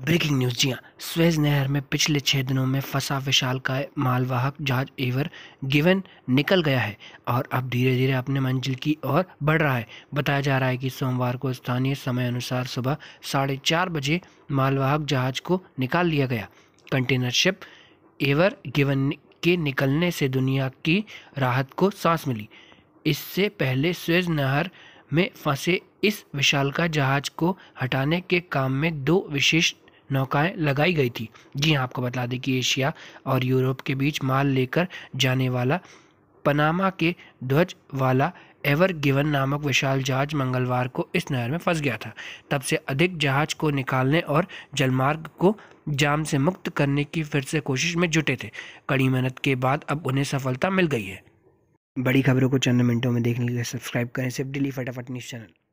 breaking news जी हाँ Suez नहर में पिछले छः दिनों में फंसा विशाल का मालवाहक जहाज एवर गिवन निकल गया है और अब धीरे धीरे अपने मंजिल की ओर बढ़ रहा है बताया जा रहा है कि सोमवार को स्थानीय समय अनुसार सुबह साढ़े चार बजे मालवाहक जहाज को निकाल लिया गया कंटेनर शिप एवर गिवन के निकलने से दुनिया की राहत को सांस मिली इससे पहले स्वेज नहर में फंसे इस विशाल का जहाज को हटाने के काम में दो विशेष नौकाएं लगाई गई थी जी हाँ आपको बता दें कि एशिया और यूरोप के बीच माल लेकर जाने वाला पनामा के ध्वज वाला एवर गिवन नामक विशाल जहाज मंगलवार को इस नहर में फंस गया था तब से अधिक जहाज को निकालने और जलमार्ग को जाम से मुक्त करने की फिर से कोशिश में जुटे थे कड़ी मेहनत के बाद अब उन्हें सफलता मिल गई है बड़ी खबरों को चंद मिनटों में देखने के लिए सब्सक्राइब करें सिर्फ डेली फटाफट न्यूज़ चैनल